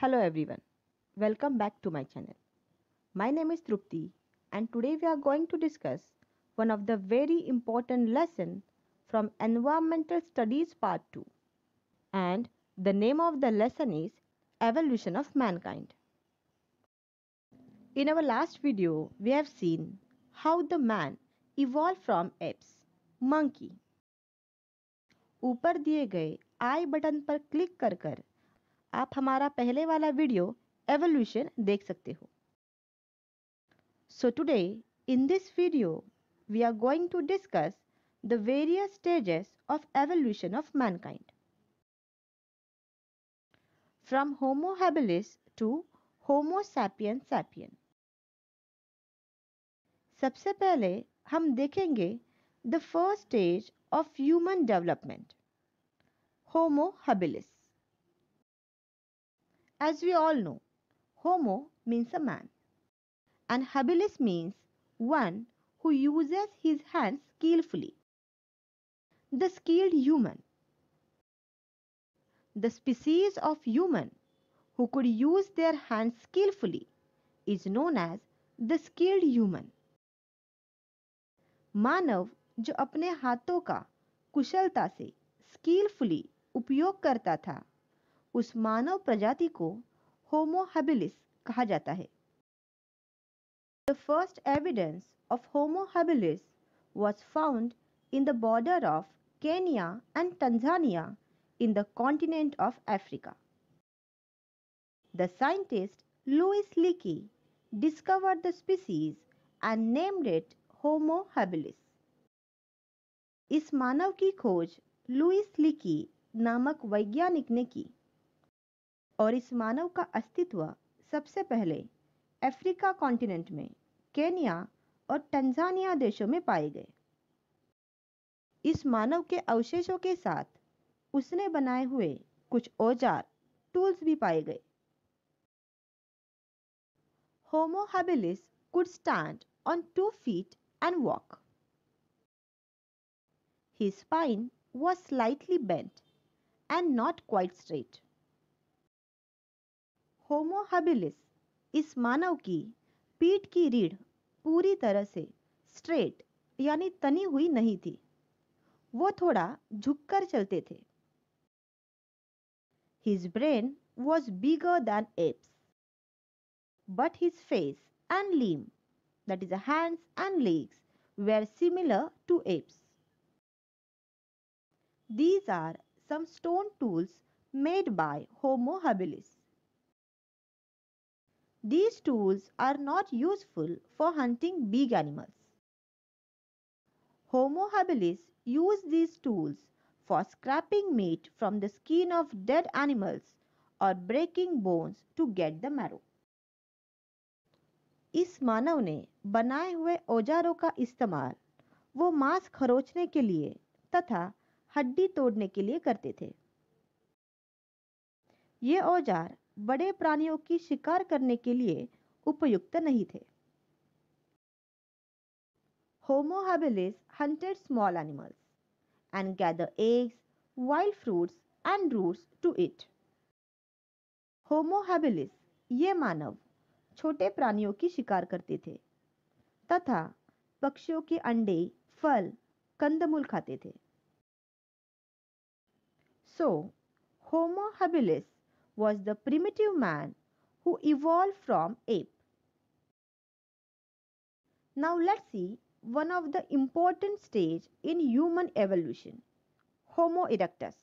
Hello everyone. Welcome back to my channel. My name is Trupti and today we are going to discuss one of the very important lesson from environmental studies part 2 and the name of the lesson is evolution of mankind. In our last video we have seen how the man evolved from apes, monkey. ऊपर दिए गए आई button पर click कर कर आप हमारा पहले वाला वीडियो एवोल्यूशन देख सकते हो so today in this video we are going to discuss the various stages of evolution of mankind from homo habilis to homo sapien sapien सबसे पहले हम देखेंगे the first stage of human development homo habilis As we all know, homo means a man, and habilis means one who uses his hands skillfully. The skilled human. The species of human who could use their hands skillfully is known as the skilled human. मानव जो अपने हाथों का कुशलता से skilfully उपयोग करता था उस मानव प्रजाति को होमोहेबिलिस कहा जाता है the first evidence of homo habilis was found in the border of Kenya and Tanzania in the continent of Africa the scientist Louis Leakey discover the species and named it homo habilis इस मानव की खोज लुइस लिकी नामक वैज्ञानिक ने की और इस मानव का अस्तित्व सबसे पहले अफ्रीका कॉन्टिनेंट में केनिया और टंजानिया देशों में पाए गए इस मानव के अवशेषों के साथ उसने बनाए हुए कुछ औजार टूल्स भी पाए गए homo habilis could stand on two feet and walk. His was slightly bent and not quite straight homo habilis इस मानव की पीठ की रीढ़ पूरी तरह से स्ट्रेट यानी तनी हुई नहीं थी वो थोड़ा झुककर चलते थे his brain was bigger than apes but his face and limb that is hands and legs were similar to apes these are some stone tools made by homo These tools are not useful for hunting big animals. Homo habilis use these tools for scraping meat from the skin of dead animals or breaking bones to get the marrow. इस मानव ने बनाए हुए औजारों का इस्तेमाल वो मांस खरोचने के लिए तथा हड्डी तोड़ने के लिए करते थे ये औजार बड़े प्राणियों की शिकार करने के लिए उपयुक्त नहीं थे homo habilis hunted small animals and gather eggs wild fruits and roots to eat homo habilis ये मानव छोटे प्राणियों की शिकार करते थे तथा पक्षियों के अंडे फल कंदमूल खाते थे सो होमोहेबिलिस was the primitive man who evolved from ape. Now let's see one of the important stage in human evolution, Homo erectus.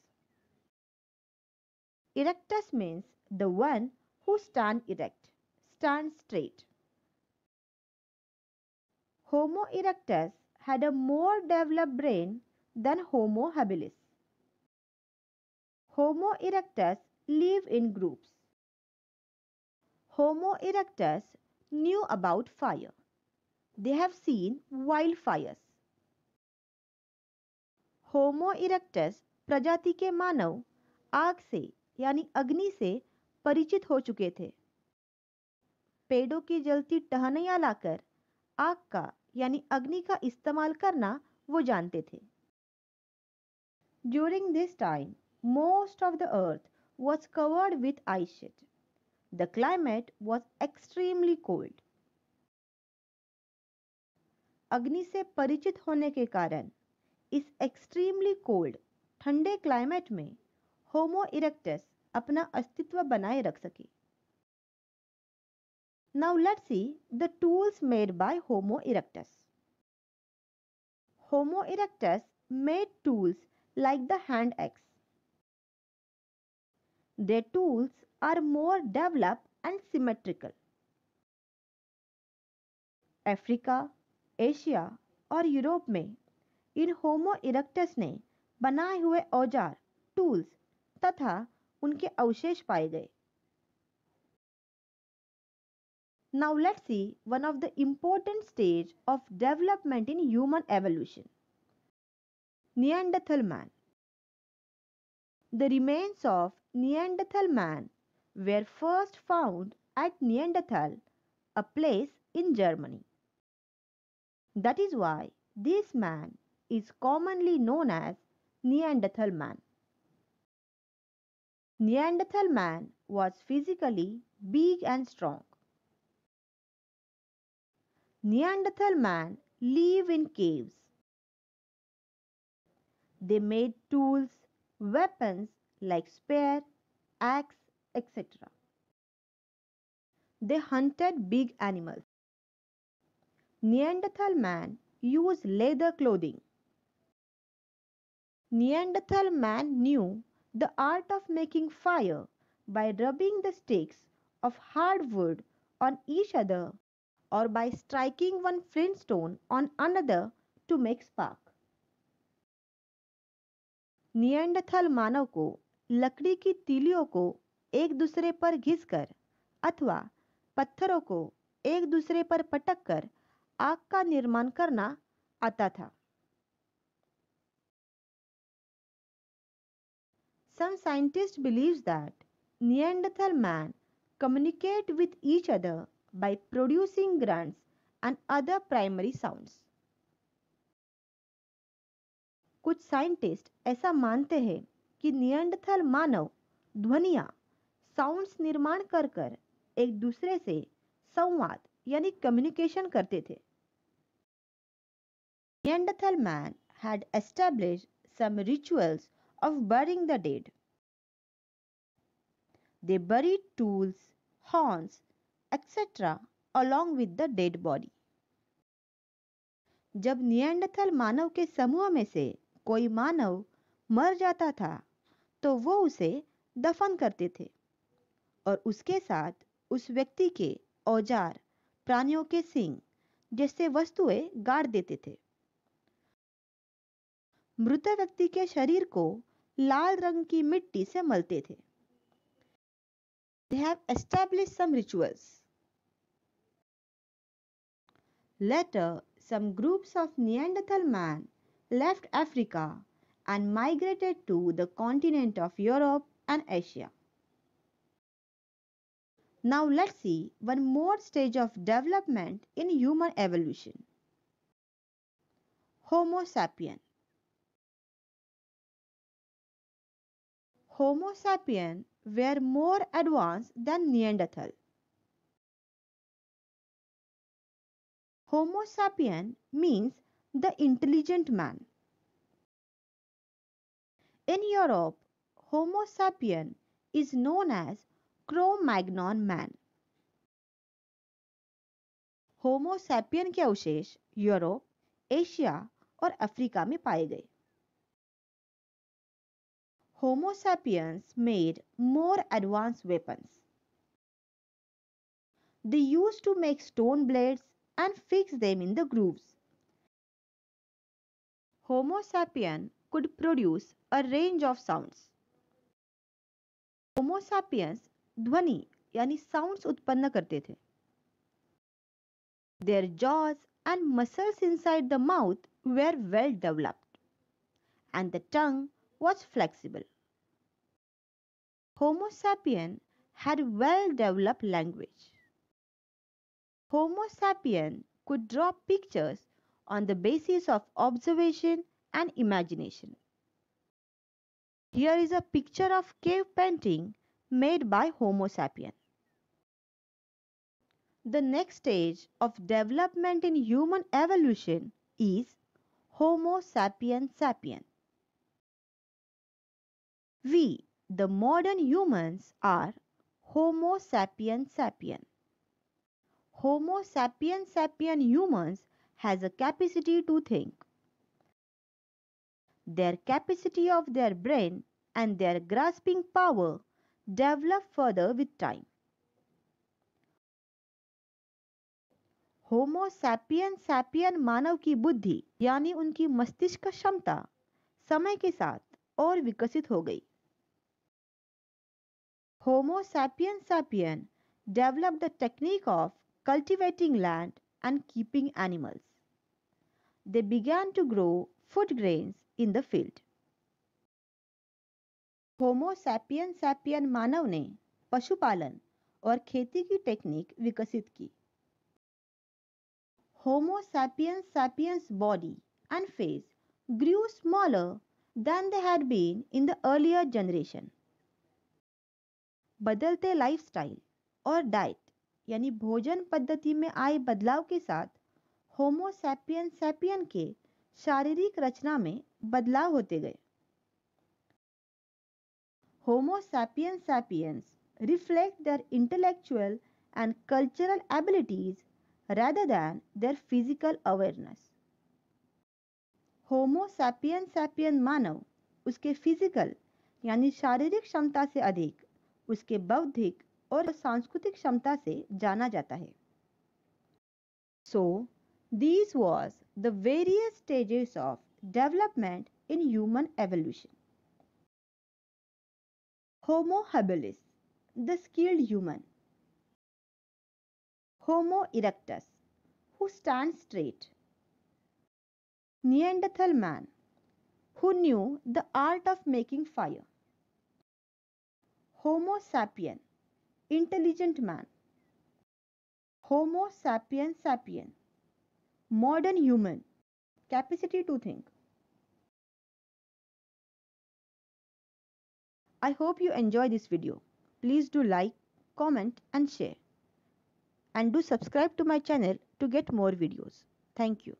Erectus means the one who stand erect, stand straight. Homo erectus had a more developed brain than Homo habilis. Homo erectus live in groups. Homo erectus knew about fire. They have seen wildfires. Homo erectus प्रजाति के मानव आग से यानी अग्नि से परिचित हो चुके थे पेड़ों की जलती टहनियाँ लाकर आग का यानी अग्नि का इस्तेमाल करना वो जानते थे during this time most of the earth was covered with ice sheet. The climate was extremely cold. अग्नि से परिचित होने के कारण इस एक्सट्रीमली कोल्ड ठंडे क्लाइमेट में होमो इरेक्टस अपना अस्तित्व बनाए रख सके now let see the tools made by homo erectus homo erectus made tools like the hand axe Their tools are more developed and symmetrical. Africa Asia और यूरोप में इन होमो इरेक्टस ने बनाए हुए औजार टूल्स तथा उनके अवशेष पाए गए Now let's see one of the important stage of development in human evolution. Neanderthal man. The remains of Neanderthal man were first found at Neanderthal, a place in Germany. That is why this man is commonly known as Neanderthal man. Neanderthal man was physically big and strong. Neanderthal man live in caves. They made tools, weapons like spear, axe, etc. They hunted big animals. Neanderthal man used leather clothing. Neanderthal man knew the art of making fire by rubbing the sticks of hard wood on each other or by striking one flintstone on another to make spark. नियंडथल मानव को लकड़ी की तीलियों को एक दूसरे पर घिसकर अथवा पत्थरों को एक दूसरे पर पटक कर आग का निर्माण करना आता था some scientist believe that Neanderthal man communicate with each other by producing grunts and other primary sound कुछ साइंटिस्ट ऐसा मानते हैं कि नियंडथल मानव ध्वनिया साउंड्स निर्माण कर कर एक दूसरे से संवाद यानी कम्युनिकेशन करते थे Neanderthal man had establish some rituals of burying the dead they bury tools horns etcetera along with the dead body जब नियंडथल मानव के समूह में से कोई मानव मर जाता था तो वो उसे दफन करते थे और उसके साथ उस व्यक्ति के औजार प्राणियों के सिंह जैसे वस्तुएं गाड़ देते थे मृत व्यक्ति के शरीर को लाल रंग की मिट्टी से मलते थे They have established some rituals. Later, some groups of Neanderthal man left Africa and migrated to the continent of Europe and Asia. Now let's see one more stage of development in human evolution. Homo sapien. Homo sapien were more advanced than Neanderthal. Homo sapien means the intelligent man. In Europe, Homo sapien is known as Cro Magnon man. Homo sapien के अवशेष Europe Asia और Africa में पाए गए Homo sapiens made more advanced weapons. They used to make stone blades and fix them in the grooves. Homo sapien could produce a range of sounds. Homo sapiens dhwani yani sounds utpanna karte the. Their jaws and muscles inside the mouth were well developed and the tongue was flexible. Homo sapien had well developed language. Homo sapien could draw pictures on the basis of observation and imagination. Here is a picture of cave painting made by Homo sapien. The next stage of development in human evolution is Homo sapien sapien. We, the modern humans, are Homo sapien sapien. Homo sapien sapien humans has a capacity to think. Their capacity of their brain and their grasping power develop further with time. Homo sapien sapien मानव की बुद्धि यानी उनकी मस्तिष्क क्षमता समय के साथ और विकसित हो गई homo sapien sapien develop the technique of cultivating land and keeping animals they began to grow food grains in the field. Homo sapien sapien मानव ने पशुपालन और खेती की टेक्निक विकसित की homo sapien sapiens body and face grew smaller than they had been in the earlier generation. बदलते lifestyle और डाइट यानी भोजन पद्धति में आए बदलाव के साथ होमोसैपियन सैपियन के शारीरिक रचना में बदलाव होते गए homo sapien sapiens reflect their intellectual and cultural abilities rather than their physical awareness homo sapien sapien मानव उसके फिजिकल यानी शारीरिक क्षमता से अधिक उसके बौद्धिक और सांस्कृतिक क्षमता से जाना जाता है सो These was the various stages of development in human evolution. Homo habilis, the skilled human. Homo erectus, who stands straight. Neanderthal man, who knew the art of making fire. Homo sapien, intelligent man. Homo sapien sapien Modern human capacity to think. I hope you enjoy this video. Please do like, comment and share. And do subscribe to my channel to get more videos. Thank you.